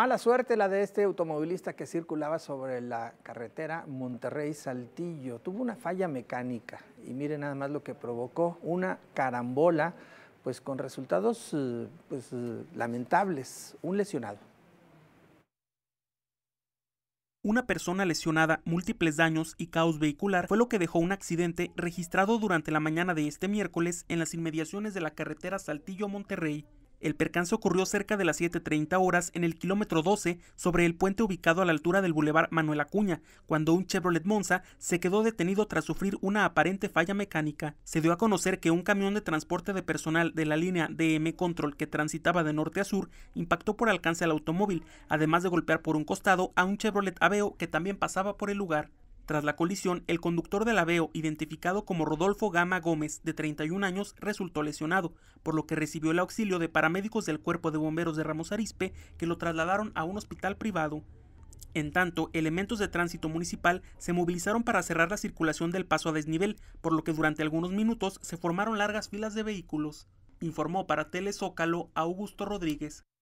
Mala suerte la de este automovilista que circulaba sobre la carretera Monterrey-Saltillo. Tuvo una falla mecánica y miren nada más lo que provocó, una carambola, pues con resultados eh, pues, eh, lamentables, un lesionado. Una persona lesionada, múltiples daños y caos vehicular fue lo que dejó un accidente registrado durante la mañana de este miércoles en las inmediaciones de la carretera Saltillo-Monterrey. El percance ocurrió cerca de las 7.30 horas en el kilómetro 12 sobre el puente ubicado a la altura del Boulevard Manuel Acuña, cuando un Chevrolet Monza se quedó detenido tras sufrir una aparente falla mecánica. Se dio a conocer que un camión de transporte de personal de la línea DM Control que transitaba de norte a sur impactó por alcance al automóvil, además de golpear por un costado a un Chevrolet Aveo que también pasaba por el lugar. Tras la colisión, el conductor del Aveo, identificado como Rodolfo Gama Gómez, de 31 años, resultó lesionado, por lo que recibió el auxilio de paramédicos del Cuerpo de Bomberos de Ramos Arispe, que lo trasladaron a un hospital privado. En tanto, elementos de tránsito municipal se movilizaron para cerrar la circulación del paso a desnivel, por lo que durante algunos minutos se formaron largas filas de vehículos, informó para Telezócalo Augusto Rodríguez.